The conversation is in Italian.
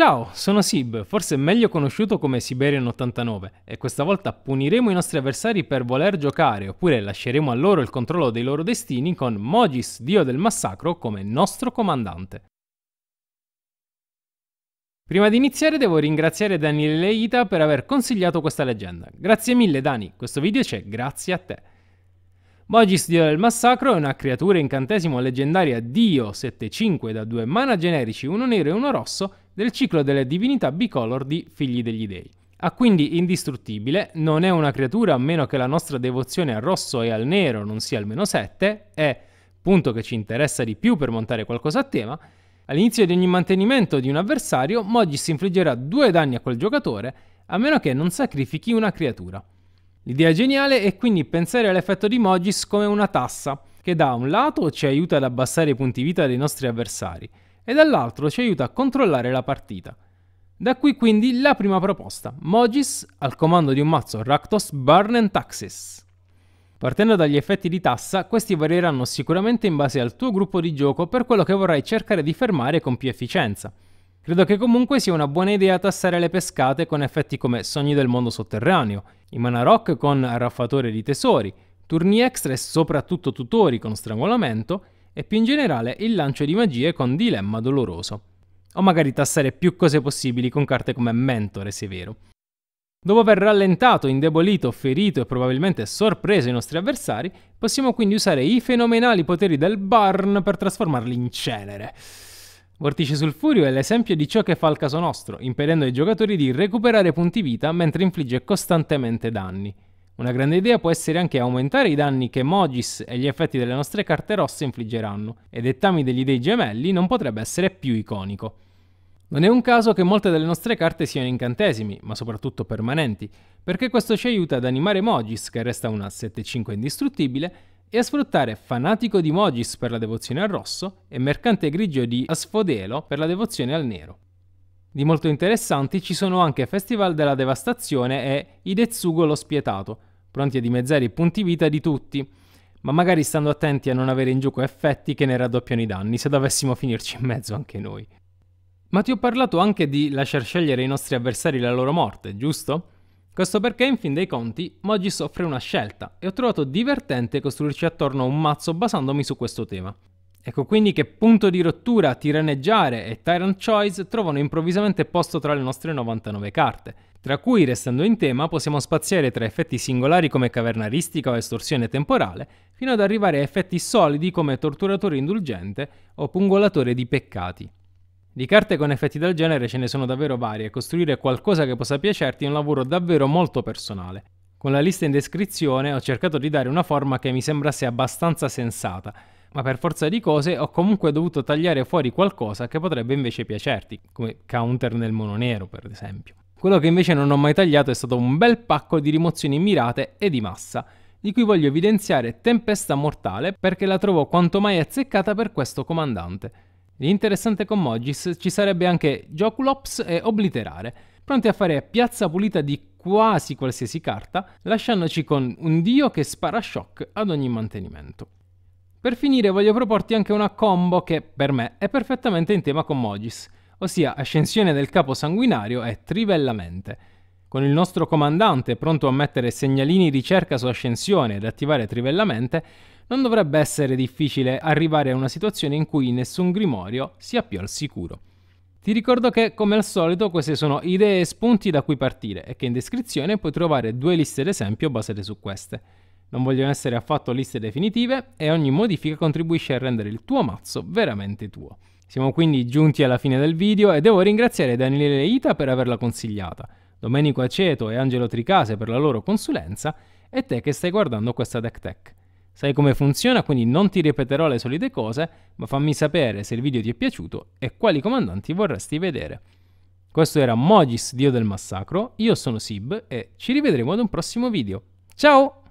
Ciao, sono Sib, forse meglio conosciuto come Siberian89, e questa volta puniremo i nostri avversari per voler giocare, oppure lasceremo a loro il controllo dei loro destini con Mogis, dio del massacro, come nostro comandante. Prima di iniziare devo ringraziare Daniele Leita per aver consigliato questa leggenda. Grazie mille Dani, questo video c'è grazie a te. Bogis Dio del Massacro è una creatura incantesimo leggendaria Dio 7-5 da due mana generici, uno nero e uno rosso, del ciclo delle divinità bicolor di Figli degli Dei. Ha quindi indistruttibile, non è una creatura a meno che la nostra devozione al rosso e al nero non sia almeno 7, è, punto che ci interessa di più per montare qualcosa a tema, all'inizio di ogni mantenimento di un avversario Mogis infliggerà due danni a quel giocatore a meno che non sacrifichi una creatura. L'idea geniale è quindi pensare all'effetto di emojis come una tassa, che da un lato ci aiuta ad abbassare i punti vita dei nostri avversari e dall'altro ci aiuta a controllare la partita. Da qui quindi la prima proposta, Mogis al comando di un mazzo Raktos Burn and Taxes. Partendo dagli effetti di tassa, questi varieranno sicuramente in base al tuo gruppo di gioco per quello che vorrai cercare di fermare con più efficienza. Credo che comunque sia una buona idea tassare le pescate con effetti come Sogni del mondo sotterraneo, i Mana Rock con Arraffatore di tesori, turni extra e soprattutto tutori con Strangolamento e più in generale il lancio di magie con Dilemma doloroso. O magari tassare più cose possibili con carte come Mentore severo. Dopo aver rallentato, indebolito, ferito e probabilmente sorpreso i nostri avversari, possiamo quindi usare i fenomenali poteri del Barn per trasformarli in cenere. Vortice sul Furio è l'esempio di ciò che fa il caso nostro, impedendo ai giocatori di recuperare punti vita mentre infligge costantemente danni. Una grande idea può essere anche aumentare i danni che Mogis e gli effetti delle nostre carte rosse infliggeranno, e dettami degli dei gemelli non potrebbe essere più iconico. Non è un caso che molte delle nostre carte siano incantesimi, ma soprattutto permanenti, perché questo ci aiuta ad animare Mogis, che resta una 7-5 indistruttibile, e a sfruttare fanatico di Mogis per la devozione al rosso e mercante grigio di Asfodelo per la devozione al nero. Di molto interessanti ci sono anche Festival della Devastazione e Idetsugo lo Spietato, pronti a dimezzare i punti vita di tutti, ma magari stando attenti a non avere in gioco effetti che ne raddoppiano i danni, se dovessimo finirci in mezzo anche noi. Ma ti ho parlato anche di lasciar scegliere ai nostri avversari la loro morte, giusto? Questo perché in fin dei conti Moggi soffre una scelta e ho trovato divertente costruirci attorno a un mazzo basandomi su questo tema. Ecco quindi che punto di rottura Tiraneggiare e Tyrant Choice trovano improvvisamente posto tra le nostre 99 carte, tra cui, restando in tema, possiamo spaziare tra effetti singolari come cavernaristica o estorsione temporale, fino ad arrivare a effetti solidi come torturatore indulgente o pungolatore di peccati. Di carte con effetti del genere ce ne sono davvero varie e costruire qualcosa che possa piacerti è un lavoro davvero molto personale. Con la lista in descrizione ho cercato di dare una forma che mi sembrasse abbastanza sensata, ma per forza di cose ho comunque dovuto tagliare fuori qualcosa che potrebbe invece piacerti, come counter nel mono nero per esempio. Quello che invece non ho mai tagliato è stato un bel pacco di rimozioni mirate e di massa, di cui voglio evidenziare Tempesta Mortale perché la trovo quanto mai azzeccata per questo comandante. L'interessante con Mogis ci sarebbe anche Joculops e Obliterare, pronti a fare piazza pulita di quasi qualsiasi carta, lasciandoci con un dio che spara shock ad ogni mantenimento. Per finire voglio proporti anche una combo che per me è perfettamente in tema con Mogis, ossia Ascensione del Capo Sanguinario e Trivellamente, con il nostro comandante pronto a mettere segnalini ricerca su ascensione ed attivare trivellamente, non dovrebbe essere difficile arrivare a una situazione in cui nessun grimorio sia più al sicuro. Ti ricordo che, come al solito, queste sono idee e spunti da cui partire e che in descrizione puoi trovare due liste d'esempio basate su queste. Non vogliono essere affatto liste definitive e ogni modifica contribuisce a rendere il tuo mazzo veramente tuo. Siamo quindi giunti alla fine del video e devo ringraziare Daniele Ita per averla consigliata. Domenico Aceto e Angelo Tricase per la loro consulenza e te che stai guardando questa DecTech. Sai come funziona, quindi non ti ripeterò le solite cose, ma fammi sapere se il video ti è piaciuto e quali comandanti vorresti vedere. Questo era Mogis, Dio del Massacro, io sono Sib e ci rivedremo ad un prossimo video. Ciao!